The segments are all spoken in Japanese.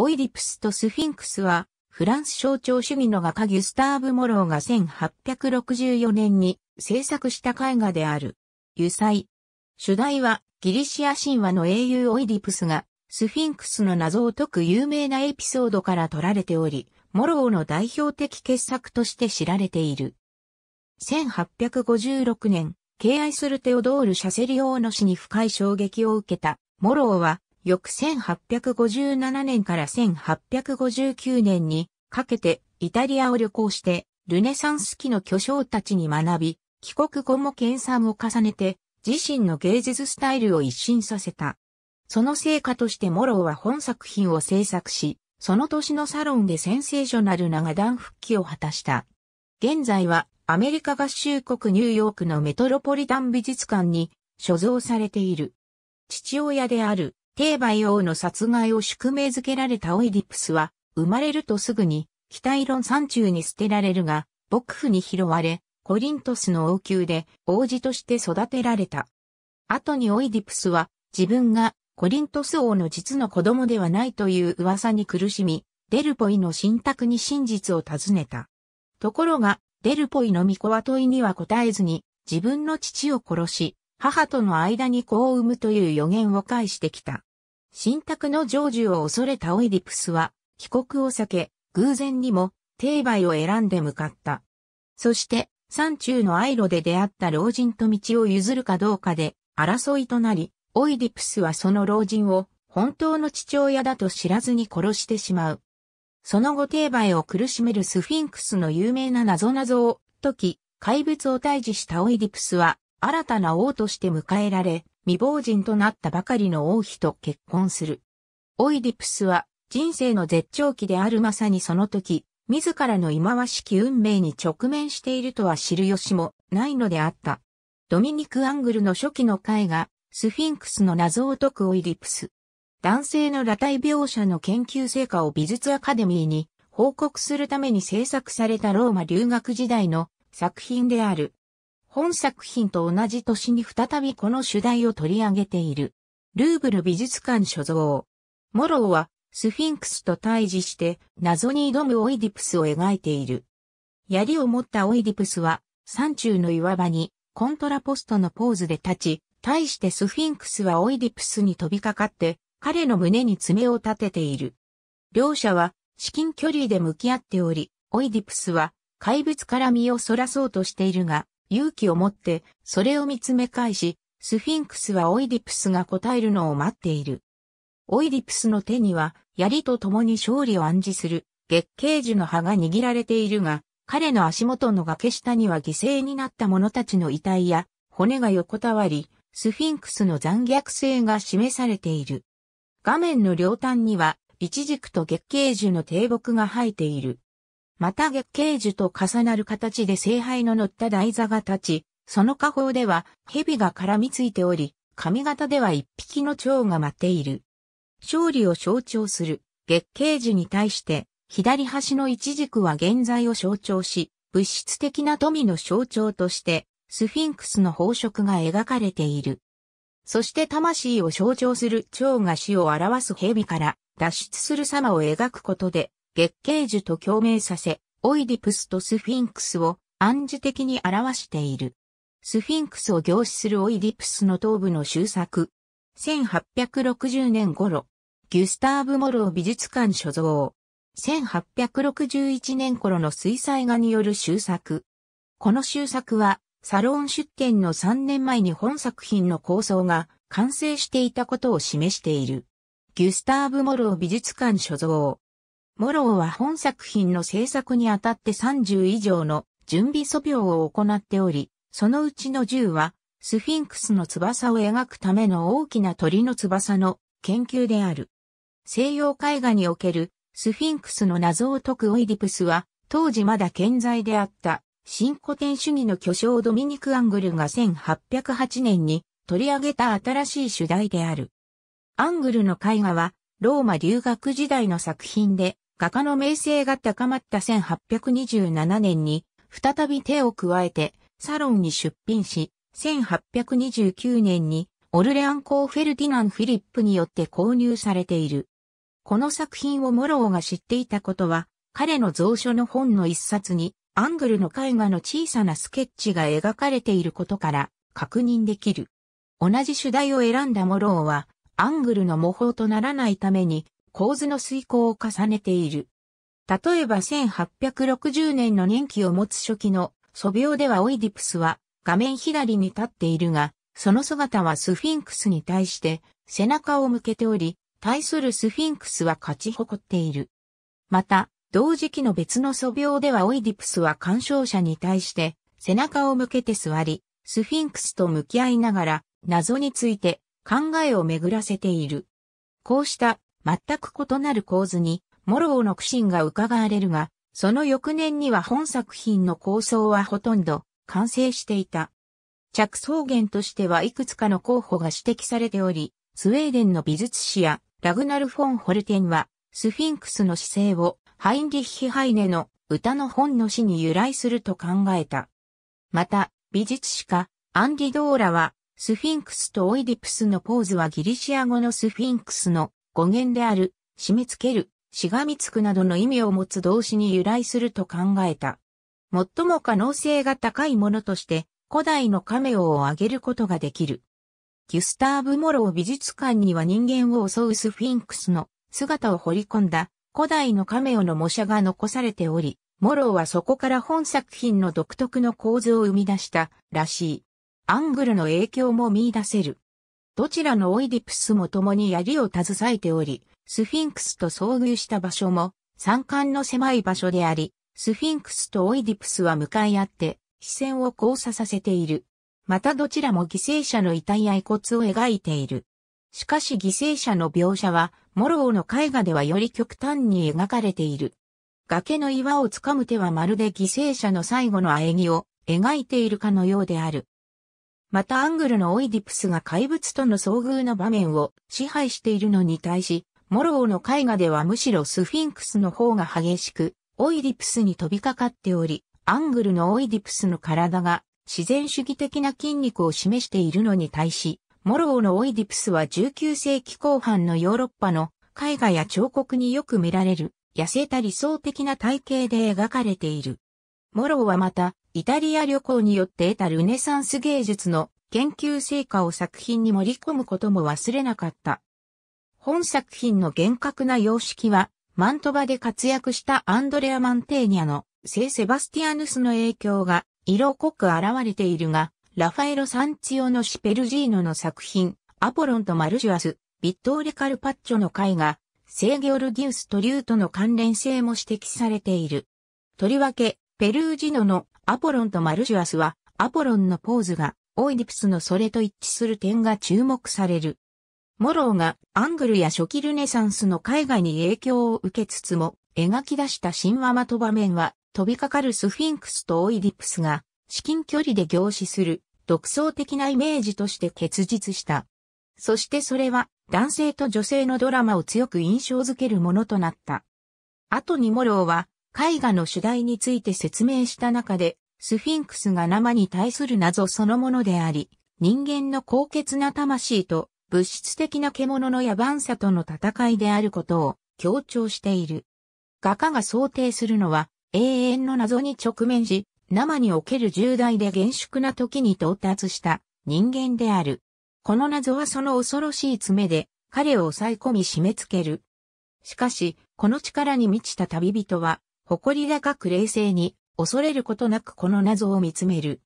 オイディプスとスフィンクスは、フランス象徴主義の画家ギュスターブ・モローが1864年に制作した絵画である。油彩。主題は、ギリシア神話の英雄オイディプスが、スフィンクスの謎を解く有名なエピソードから取られており、モローの代表的傑作として知られている。1856年、敬愛するテオドール・シャセリオーの死に深い衝撃を受けた、モローは翌1857年から1859年にかけてイタリアを旅行してルネサンス期の巨匠たちに学び、帰国後も研鑽を重ねて自身の芸術スタイルを一新させた。その成果としてモローは本作品を制作し、その年のサロンでセンセーショナルな段復帰を果たした。現在はアメリカ合衆国ニューヨークのメトロポリタン美術館に所蔵されている。父親であるテーバイ王の殺害を宿命づけられたオイディプスは、生まれるとすぐに、北イロン山中に捨てられるが、幕府に拾われ、コリントスの王宮で王子として育てられた。後にオイディプスは、自分がコリントス王の実の子供ではないという噂に苦しみ、デルポイの信託に真実を尋ねた。ところが、デルポイの巫女は問いには答えずに、自分の父を殺し、母との間に子を産むという予言を返してきた。新宅の成就を恐れたオイディプスは、帰国を避け、偶然にも、定売を選んで向かった。そして、山中のアイロで出会った老人と道を譲るかどうかで、争いとなり、オイディプスはその老人を、本当の父親だと知らずに殺してしまう。その後定売を苦しめるスフィンクスの有名な謎謎を解き、怪物を退治したオイディプスは、新たな王として迎えられ、未亡人となったばかりの王妃と結婚する。オイディプスは人生の絶頂期であるまさにその時、自らの忌まわしき運命に直面しているとは知る由もないのであった。ドミニク・アングルの初期の絵が、スフィンクスの謎を解くオイディプス。男性の裸体描写の研究成果を美術アカデミーに報告するために制作されたローマ留学時代の作品である。本作品と同じ年に再びこの主題を取り上げている。ルーブル美術館所蔵。モローはスフィンクスと対峙して謎に挑むオイディプスを描いている。槍を持ったオイディプスは山中の岩場にコントラポストのポーズで立ち、対してスフィンクスはオイディプスに飛びかかって彼の胸に爪を立てている。両者は至近距離で向き合っており、オイディプスは怪物から身を逸らそうとしているが、勇気を持って、それを見つめ返し、スフィンクスはオイディプスが答えるのを待っている。オイディプスの手には、槍と共に勝利を暗示する、月桂樹の葉が握られているが、彼の足元の崖下には犠牲になった者たちの遺体や、骨が横たわり、スフィンクスの残虐性が示されている。画面の両端には、イチジクと月桂樹の低木が生えている。また月桂樹と重なる形で聖杯の乗った台座が立ち、その下方では蛇が絡みついており、髪型では一匹の蝶が舞っている。勝利を象徴する月桂樹に対して、左端の一軸は現在を象徴し、物質的な富の象徴として、スフィンクスの宝飾が描かれている。そして魂を象徴する蝶が死を表す蛇から脱出する様を描くことで、月桂樹と共鳴させ、オイディプスとスフィンクスを暗示的に表している。スフィンクスを凝視するオイディプスの頭部の終作。1860年頃、ギュスターブ・モロー美術館所蔵。1861年頃の水彩画による修作。この修作は、サロン出展の3年前に本作品の構想が完成していたことを示している。ギュスターブ・モロー美術館所蔵。モローは本作品の制作にあたって30以上の準備素描を行っており、そのうちの10は、スフィンクスの翼を描くための大きな鳥の翼の研究である。西洋絵画におけるスフィンクスの謎を解くオイディプスは、当時まだ健在であった新古典主義の巨匠ドミニク・アングルが1808年に取り上げた新しい主題である。アングルの絵画は、ローマ留学時代の作品で、画家の名声が高まった1827年に、再び手を加えて、サロンに出品し、1829年に、オルレアン公フェルディナン・フィリップによって購入されている。この作品をモローが知っていたことは、彼の蔵書の本の一冊に、アングルの絵画の小さなスケッチが描かれていることから確認できる。同じ主題を選んだモローは、アングルの模倣とならないために、構図の遂行を重ねている。例えば1860年の年期を持つ初期の素描ではオイディプスは画面左に立っているが、その姿はスフィンクスに対して背中を向けており、対するスフィンクスは勝ち誇っている。また、同時期の別の素描ではオイディプスは鑑賞者に対して背中を向けて座り、スフィンクスと向き合いながら謎について考えを巡らせている。こうした全く異なる構図に、モローの苦心が伺われるが、その翌年には本作品の構想はほとんど完成していた。着想源としてはいくつかの候補が指摘されており、スウェーデンの美術史やラグナル・フォン・ホルテンは、スフィンクスの姿勢をハインリッヒ・ハイネの歌の本の詩に由来すると考えた。また、美術史家、アンディ・ドーラは、スフィンクスとオイディプスのポーズはギリシア語のスフィンクスの語源である、締め付ける、しがみつくなどの意味を持つ動詞に由来すると考えた。最も可能性が高いものとして、古代のカメオを挙げることができる。ギュスターブ・モロー美術館には人間を襲うスフィンクスの姿を彫り込んだ古代のカメオの模写が残されており、モローはそこから本作品の独特の構図を生み出したらしい。アングルの影響も見出せる。どちらのオイディプスも共に槍を携えており、スフィンクスと遭遇した場所も、山間の狭い場所であり、スフィンクスとオイディプスは向かい合って、視線を交差させている。またどちらも犠牲者の遺体や遺骨を描いている。しかし犠牲者の描写は、モローの絵画ではより極端に描かれている。崖の岩をつかむ手はまるで犠牲者の最後の喘ぎを描いているかのようである。またアングルのオイディプスが怪物との遭遇の場面を支配しているのに対し、モローの絵画ではむしろスフィンクスの方が激しく、オイディプスに飛びかかっており、アングルのオイディプスの体が自然主義的な筋肉を示しているのに対し、モローのオイディプスは19世紀後半のヨーロッパの絵画や彫刻によく見られる、痩せた理想的な体型で描かれている。モローはまた、イタリア旅行によって得たルネサンス芸術の研究成果を作品に盛り込むことも忘れなかった。本作品の厳格な様式は、マントバで活躍したアンドレア・マンテーニャの聖セバスティアヌスの影響が色濃く現れているが、ラファエロ・サンチオのシペルジーノの作品、アポロンとマルジュアス、ビットーレ・カルパッチョの絵画、聖ギョルギウストリューとの関連性も指摘されている。とりわけ、ペルージノのアポロンとマルシュアスは、アポロンのポーズが、オイディプスのそれと一致する点が注目される。モローがアングルや初期ルネサンスの絵画に影響を受けつつも、描き出した神話マト場面は、飛びかかるスフィンクスとオイディプスが、至近距離で凝視する、独創的なイメージとして結実した。そしてそれは、男性と女性のドラマを強く印象づけるものとなった。後にモローは、絵画の主題について説明した中で、スフィンクスが生に対する謎そのものであり、人間の高潔な魂と物質的な獣の野蛮さとの戦いであることを強調している。画家が想定するのは永遠の謎に直面し、生における重大で厳粛な時に到達した人間である。この謎はその恐ろしい爪で彼を抑え込み締め付ける。しかし、この力に満ちた旅人は誇り高く冷静に、恐れることなくこの謎を見つめる。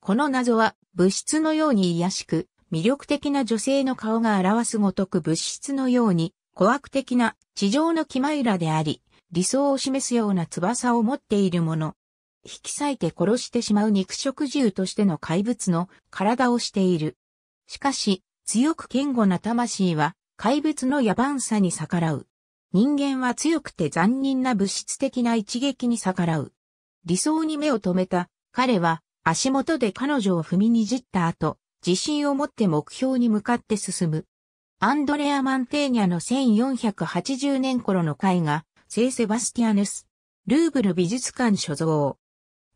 この謎は、物質のように癒しく、魅力的な女性の顔が表すごとく物質のように、古悪的な地上のまゆらであり、理想を示すような翼を持っているもの。引き裂いて殺してしまう肉食獣としての怪物の体をしている。しかし、強く堅固な魂は怪物の野蛮さに逆らう。人間は強くて残忍な物質的な一撃に逆らう。理想に目を留めた彼は足元で彼女を踏みにじった後、自信を持って目標に向かって進む。アンドレア・マンテーニャの1480年頃の絵画、聖セバスティアヌス、ルーブル美術館所蔵。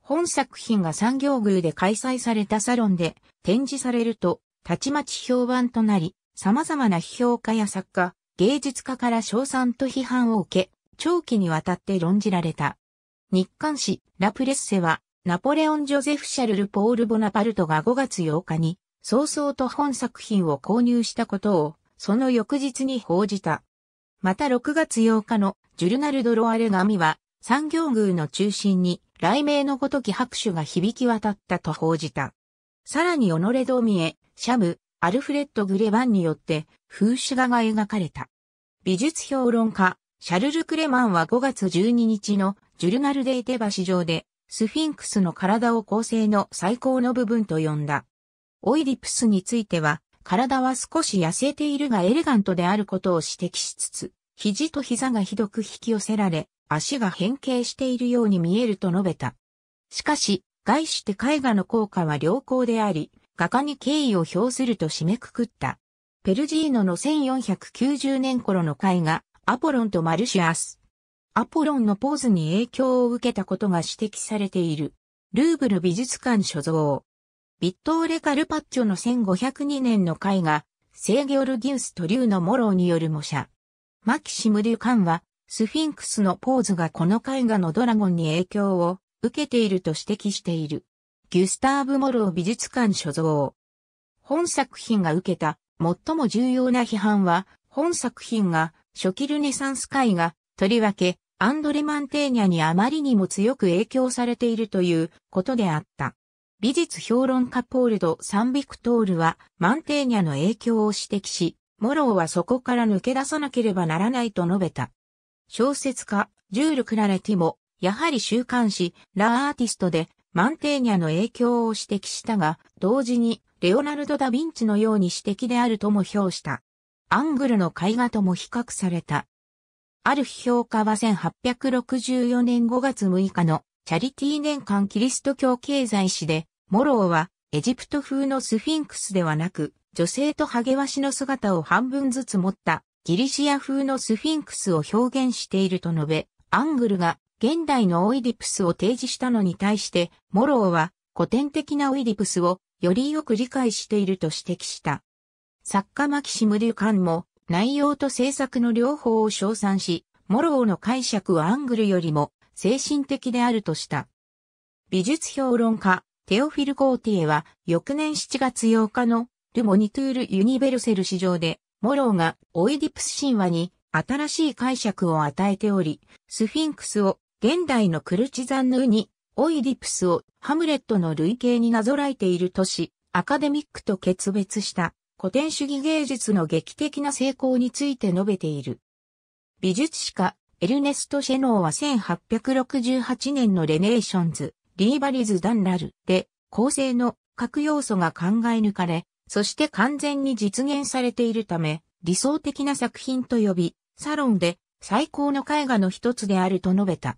本作品が産業宮で開催されたサロンで展示されると、たちまち評判となり、様々な批評家や作家、芸術家から称賛と批判を受け、長期にわたって論じられた。日刊誌ラプレッセは、ナポレオン・ジョゼフ・シャルル・ポール・ボナパルトが5月8日に、早々と本作品を購入したことを、その翌日に報じた。また6月8日のジュルナルド・ロアレ紙は、産業宮の中心に、雷鳴のごとき拍手が響き渡ったと報じた。さらに、己ドミエ、シャム、アルフレッド・グレバンによって風刺画が描かれた。美術評論家、シャルル・クレマンは5月12日のジュルナルデーテバ上でスフィンクスの体を構成の最高の部分と呼んだ。オイディプスについては、体は少し痩せているがエレガントであることを指摘しつつ、肘と膝がひどく引き寄せられ、足が変形しているように見えると述べた。しかし、外して絵画の効果は良好であり、画家に敬意を表すると締めくくった。ペルジーノの1490年頃の絵画、アポロンとマルシアス。アポロンのポーズに影響を受けたことが指摘されている。ルーブル美術館所蔵。ビットーレ・カルパッチョの1502年の絵画、セーギョルギウスとーのモローによる模写。マキシム・デュカンは、スフィンクスのポーズがこの絵画のドラゴンに影響を受けていると指摘している。ギュスターブ・モロー美術館所蔵。本作品が受けた最も重要な批判は、本作品が初期ルネサンス絵画、とりわけ、アンドレ・マンテーニャにあまりにも強く影響されているということであった。美術評論家ポールド・サンビクトールは、マンテーニャの影響を指摘し、モローはそこから抜け出さなければならないと述べた。小説家、ジュール・クラレティも、やはり週刊誌、ラ・アーティストで、マンテーニャの影響を指摘したが、同時にレオナルド・ダ・ヴィンチのように指摘であるとも評した。アングルの絵画とも比較された。ある批評家は1864年5月6日のチャリティ年間キリスト教経済誌で、モローはエジプト風のスフィンクスではなく、女性とハゲワシの姿を半分ずつ持ったギリシア風のスフィンクスを表現していると述べ、アングルが現代のオイディプスを提示したのに対して、モローは古典的なオイディプスをよりよく理解していると指摘した。作家マキシム・デュカンも内容と制作の両方を称賛し、モローの解釈はアングルよりも精神的であるとした。美術評論家、テオフィル・コーティエは翌年7月8日のル・モニトゥール・ユニベルセル市場で、モローがオイディプス神話に新しい解釈を与えており、スフィンクスを現代のクルチザンヌに、オイディプスをハムレットの類型になぞらえている都市、アカデミックと決別した古典主義芸術の劇的な成功について述べている。美術史家、エルネスト・シェノーは1868年のレネーションズ、リーバリズ・ダンラルで構成の各要素が考え抜かれ、そして完全に実現されているため、理想的な作品と呼び、サロンで最高の絵画の一つであると述べた。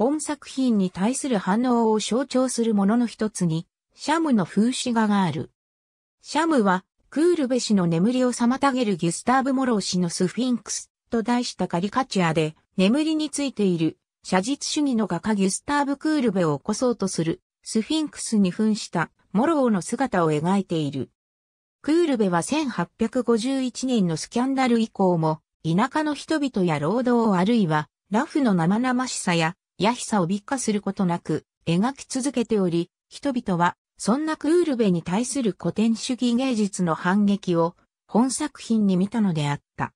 本作品に対する反応を象徴するものの一つに、シャムの風刺画がある。シャムは、クールベ氏の眠りを妨げるギュスターブ・モロー氏のスフィンクスと題したカリカチュアで、眠りについている写実主義の画家ギュスターブ・クールベを起こそうとするスフィンクスに扮したモローの姿を描いている。クールベは1851年のスキャンダル以降も、田舎の人々や労働あるいは、ラフの生々しさややひさを美化することなく描き続けており、人々はそんなクールベに対する古典主義芸術の反撃を本作品に見たのであった。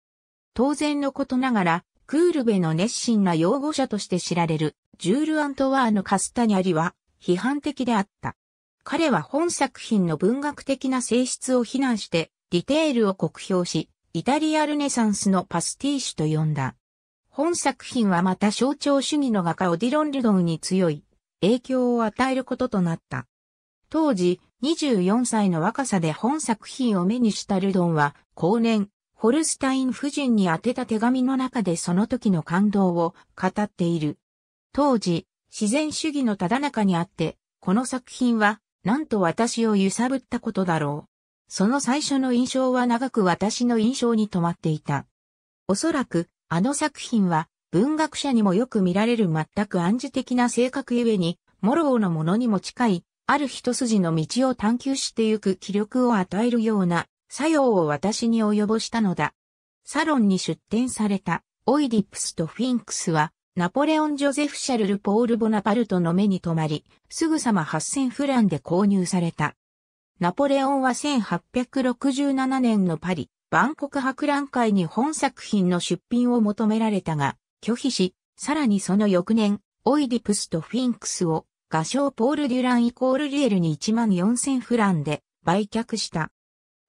当然のことながら、クールベの熱心な擁護者として知られるジュール・アントワーヌ・カスタニャリは批判的であった。彼は本作品の文学的な性質を非難して、ディテールを酷評し、イタリアルネサンスのパスティーシュと呼んだ。本作品はまた象徴主義の画家オディロン・ルドンに強い影響を与えることとなった。当時、24歳の若さで本作品を目にしたルドンは、後年、ホルスタイン夫人に宛てた手紙の中でその時の感動を語っている。当時、自然主義のただ中にあって、この作品は、なんと私を揺さぶったことだろう。その最初の印象は長く私の印象に留まっていた。おそらく、あの作品は文学者にもよく見られる全く暗示的な性格ゆえに、モローのものにも近い、ある一筋の道を探求してゆく気力を与えるような作用を私に及ぼしたのだ。サロンに出展されたオイディプスとフィンクスは、ナポレオン・ジョゼフ・シャルル・ポール・ボナパルトの目に留まり、すぐさま8000フランで購入された。ナポレオンは1867年のパリ、万国博覧会に本作品の出品を求められたが、拒否し、さらにその翌年、オイディプスとフィンクスを、画商ポール・デュランイコール・リエルに1万4000フランで売却した。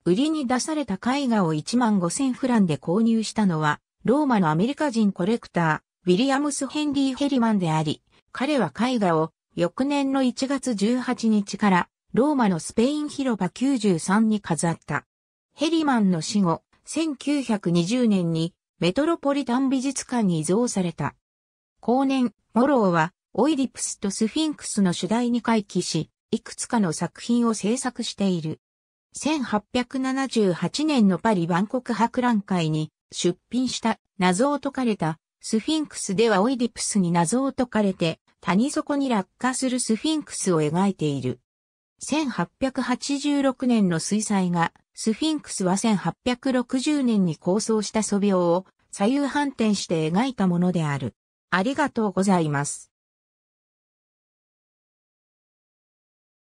売りに出された絵画を1万5000フランで購入したのは、ローマのアメリカ人コレクター、ウィリアムス・ヘンリー・ヘリマンであり、彼は絵画を翌年の1月18日からローマのスペイン広場93に飾った。ヘリマンの死後、1920年にメトロポリタン美術館に移贈された。後年、モローはオイディプスとスフィンクスの主題に回帰し、いくつかの作品を制作している。1878年のパリ万国博覧会に出品した謎を解かれたスフィンクスではオイディプスに謎を解かれて谷底に落下するスフィンクスを描いている。1886年の水彩画スフィンクスは1860年に構想した素描を左右反転して描いたものである。ありがとうございます。